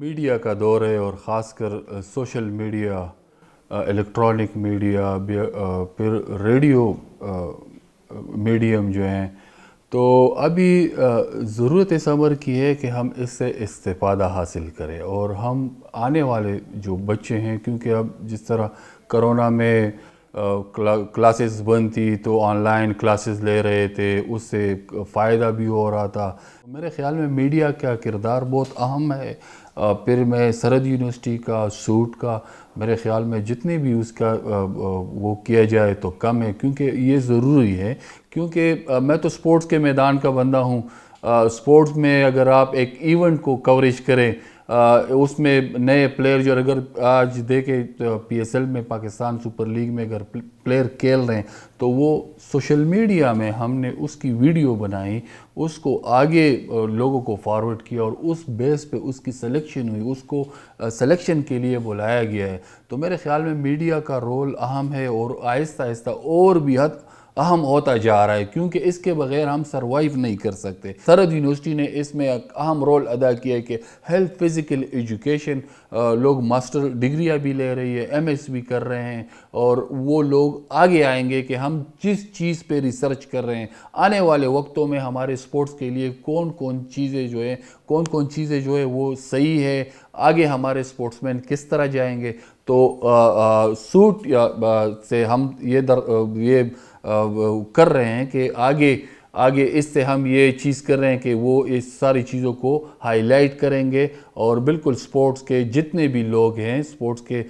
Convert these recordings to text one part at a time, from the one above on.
media का दौर है और ख़ासकर सोशल मीडिया इलेक्ट्रॉनिक मीडिया फिर रेडियो मीडियम जो हैं तो अभी ज़रूरत इस अमर की है कि हम इससे इस्तेफादा हासिल करें और हम आने वाले जो बच्चे हैं क्योंकि अब जिस तरह करोना में क्लासेस बंद थी तो ऑनलाइन क्लासेस ले रहे थे उससे फ़ायदा भी हो रहा था मेरे ख्याल में मीडिया का किरदार बहुत अहम है फिर मैं सरद यूनिवर्सिटी का सूट का मेरे ख्याल में जितने भी उसका वो किया जाए तो कम है क्योंकि ये ज़रूरी है क्योंकि मैं तो स्पोर्ट्स के मैदान का बंदा हूँ स्पोर्ट्स में अगर आप एक इवेंट को कवरेज करें उसमें नए प्लेयर जो अगर आज देखे के तो पीएसएल में पाकिस्तान सुपर लीग में अगर प्लेयर खेल रहे हैं तो वो सोशल मीडिया में हमने उसकी वीडियो बनाई उसको आगे लोगों को फॉरवर्ड किया और उस बेस पे उसकी सिलेक्शन हुई उसको सिलेक्शन के लिए बुलाया गया है तो मेरे ख्याल में मीडिया का रोल अहम है और आहिस्ता आहिस्ता और भी हद अहम होता जा रहा है क्योंकि इसके बगैर हम सर्वाइव नहीं कर सकते सरद यूनिवर्सिटी ने इसमें एक अहम रोल अदा किया कि हेल्थ फिज़िकल एजुकेशन लोग मास्टर डिग्रियाँ भी ले रही है एम भी कर रहे हैं और वो लोग आगे आएंगे कि हम जिस चीज़ पर रिसर्च कर रहे हैं आने वाले वक्तों में हमारे स्पोर्ट्स के लिए कौन कौन चीज़ें जो है कौन कौन चीज़ें जो है वो सही है आगे हमारे स्पोर्ट्समैन किस तरह जाएंगे तो आ, आ, सूट या, आ, से हम ये दर, आ, ये कर रहे हैं कि आगे आगे इससे हम ये चीज़ कर रहे हैं कि वो इस सारी चीज़ों को हाईलाइट करेंगे और बिल्कुल स्पोर्ट्स के जितने भी लोग हैं स्पोर्ट्स के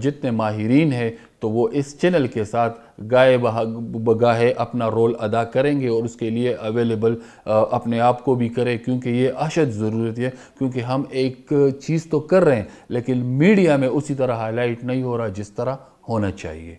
जितने माहरीन हैं तो वो इस चैनल के साथ गाय बगाहे अपना रोल अदा करेंगे और उसके लिए अवेलेबल अपने आप को भी करें क्योंकि ये अशद ज़रूरत है क्योंकि हम एक चीज़ तो कर रहे हैं लेकिन मीडिया में उसी तरह हाईलाइट नहीं हो रहा जिस तरह होना चाहिए